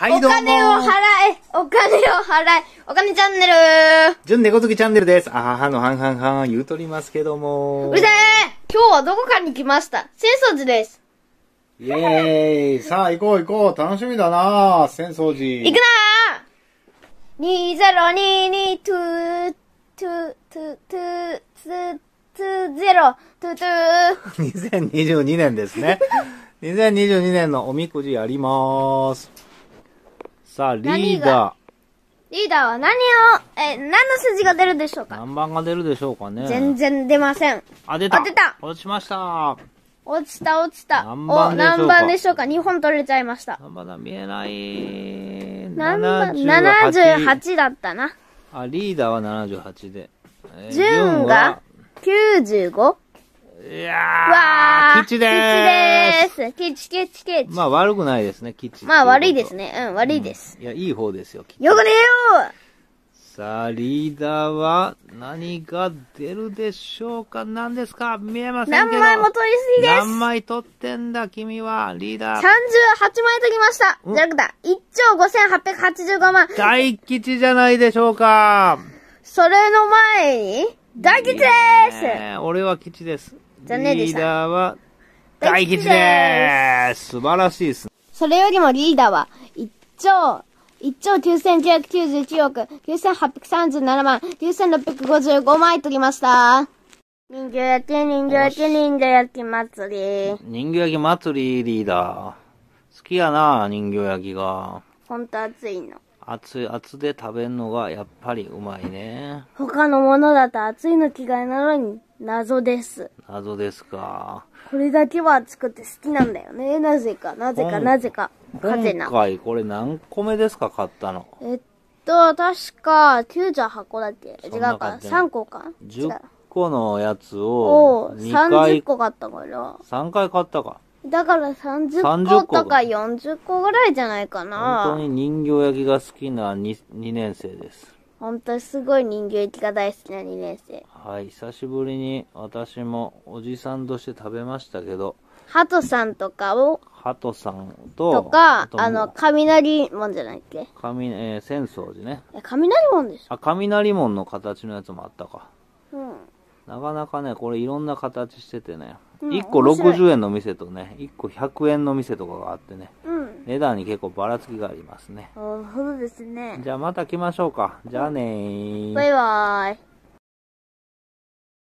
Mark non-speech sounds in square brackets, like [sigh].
はい、どうも。お金を払え、お金を払え、お金チャンネル純猫好きチャンネルです。あははのはんはんはん言うとりますけども。うるせえ今日はどこかに来ました。浅草寺です。イェーイさあ行こう行こう楽しみだな浅草寺。行くなー !202222222022 [laughs] 年ですね。2022年のおみくじやりまーす。さあ、リーダー。リーダーは何を、え、何の数字が出るでしょうか何番が出るでしょうかね全然出ません。あ、出た。あ、出た。落ちました。落ちた、落ちた。何番でしょうかお、何番でしょうか ?2 本取れちゃいました。番だ見えない。何番 78, ?78 だったな。あ、リーダーは78で。えー、順が 95? いやー、チです。キチキチキチ。まあ悪くないですね、キチ。まあ悪いですね。うん、悪いです。うん、いや、いい方ですよ、よくねよよさあ、リーダーは何が出るでしょうか何ですか見えません何枚も取りすぎです何枚取ってんだ君は、リーダー。38枚取りましたじゃなくだ、1兆5885万。大吉じゃないでしょうかそれの前に、大吉です、俺は吉です。残念でしリーダーは、大吉です素晴らしいですね。それよりもリーダーは、1兆、1兆9991億、9837万、9655枚取りました。人形焼き、人形焼き、人形焼き祭り。人形焼き祭りリーダー。好きやな、人形焼きが。ほんと熱いの。熱い、熱で食べんのがやっぱりうまいね。他のものだと熱いの嫌いなのに、謎です。謎ですか。これだけは作って好きなんだよね。なぜか、なぜか、なぜか。カゼ今回これ何個目ですか、買ったの。えっと、確か、98個だっけ違うか。3個か。10個のやつを三十30個買ったから。3回買ったか。だから30個とか40個ぐらいじゃないかな。本当に人形焼きが好きな 2, 2年生です。本当すごい人形焼きが大好きな2年生。はい、久しぶりに私もおじさんとして食べましたけど、ハトさんとかを、ハトさんと、とか、あの、雷門じゃないっけ雷、えー、浅草寺ね。え、雷門でしょあ、雷門の形のやつもあったか。うん。なかなかね、これいろんな形しててね、うん、1個60円の店とね、1個100円の店とかがあってね。うん値段に結構ばらつきがありますね。あそうですね。じゃあまた来ましょうか。じゃあねー。バイバーイ。